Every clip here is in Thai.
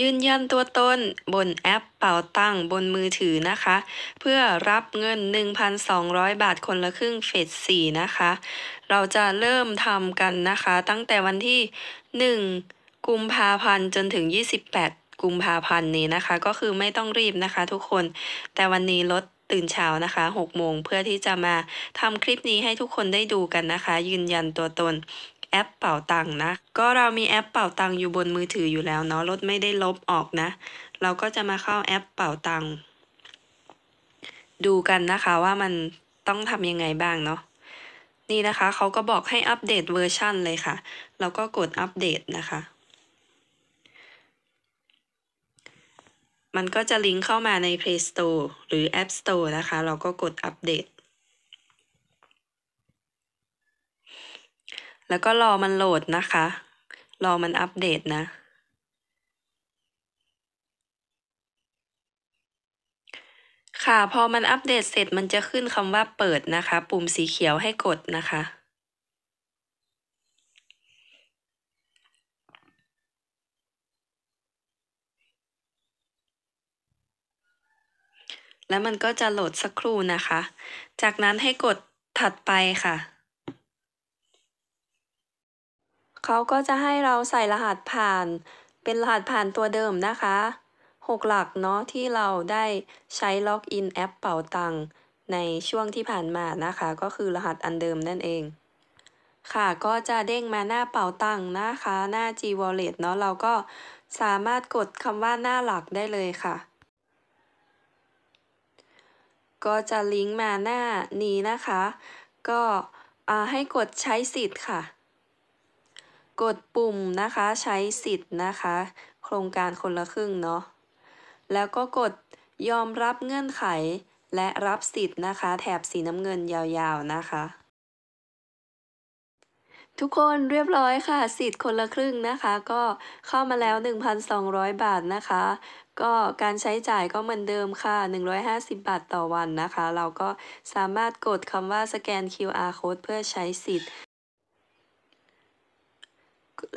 ยืนยันตัวตนบนแอปเป่าตั้งบนมือถือนะคะ เพื่อรับเงิน 1,200 บาทคนละครึ่งเฟส4นะคะเราจะเริ่มทำกันนะคะ ตั้งแต่วันที่ 1 กุมภาพันธ์จนถึง 28 กุมภาพันธ์นี้นะคะ ก็คือไม่ต้องรีบนะคะ ทุกคนแต่วันนี้ลดตื่นเช้านะคะ6โมงเพื่อที่จะมาทำคลิปนี้ให้ทุกคนได้ดูกันนะคะ ยืนยันตัวตนแอปเป่าตังนะ ก็เรามีแอปเป่าตังอยู่บนมือถืออยู่แล้วเนาะรถไม่ได้ลบออกนะ เราก็จะมาเข้าแอปเป่าตังดูกันนะคะว่ามันต้องทำยังไงบ้างเนาะ นี่นะคะเขาก็บอกให้อัปเดตเวอร์ชันเลยค่ะ แล้วก็กดอัปเดตนะคะ มันก็จะลิงก์เข้ามาใน Play Store หรือ App Store นะคะ เราก็กดอัปเดตแล้วก็รอมันโหลดนะคะ รอมันอัปเดตนะ ค่ะ พอมันอัปเดตเสร็จมันจะขึ้นคำว่าเปิดนะคะ ปุ่มสีเขียวให้กดนะคะ แล้วมันก็จะโหลดสักครู่นะคะ จากนั้นให้กดถัดไปค่ะเขาก็จะให้เราใส่รหัสผ่าน เป็นรหัสผ่านตัวเดิมนะคะ 6 หลักเนาะที่เราได้ใช้ล็อกอินแอปเป่าตังค์ในช่วงที่ผ่านมานะคะ ก็คือรหัสอันเดิมนั่นเอง ค่ะก็จะเด้งมาหน้าเป่าตังค์นะคะ หน้า G Wallet เนาะเราก็สามารถกดคำว่าหน้าหลักได้เลยค่ะ ก็จะลิงก์มาหน้านี้นะคะ ก็ให้กดใช้สิทธิ์ค่ะกดปุ่มนะคะใช้สิทธิ์นะคะ โครงการคนละครึ่งเนาะแล้วก็กดยอมรับเงื่อนไขและรับสิทธิ์นะคะ แถบสีน้ำเงินยาวๆนะคะ ทุกคนเรียบร้อยค่ะ สิทธิ์คนละครึ่งนะคะ ก็เข้ามาแล้ว 1,200 บาทนะคะ ก็การใช้จ่ายก็เหมือนเดิมค่ะ 150 บาทต่อวันนะคะ เราก็สามารถกดคำว่าสแกน QR code เพื่อใช้สิทธิ์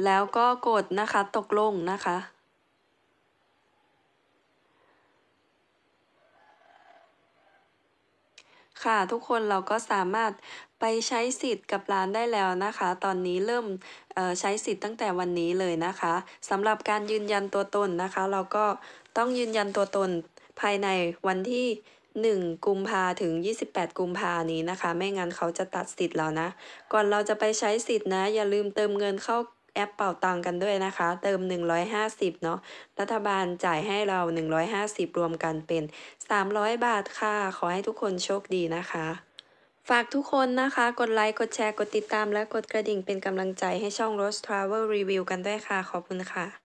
แล้วก็กดนะคะตกลงนะคะค่ะทุกคนเราก็สามารถไปใช้สิทธิ์กับร้านได้แล้วนะคะ ตอนนี้เริ่มใช้สิทธิ์ตั้งแต่วันนี้เลยนะคะสำหรับการยืนยันตัวตนนะคะ เราก็ต้องยืนยันตัวตนภายในวันที่ 1 กุมภาถึง 28 กุมภานี้นะคะ ไม่งั้นเขาจะตัดสิทธิ์แล้วนะก่อนเราจะไปใช้สิทธิ์นะอย่าลืมเติมเงินเข้าแอปเป่าตังกันด้วยนะคะ เติม 150 เนาะรัฐบาลจ่ายให้เรา 150 รวมกันเป็น 300 บาทค่ะขอให้ทุกคนโชคดีนะคะ ฝากทุกคนนะคะกดไลค์ กดแชร์ กดติดตามและกดกระดิ่งเป็นกำลังใจให้ช่อง Rose Travel Review กันด้วยค่ะ ขอบคุณค่ะ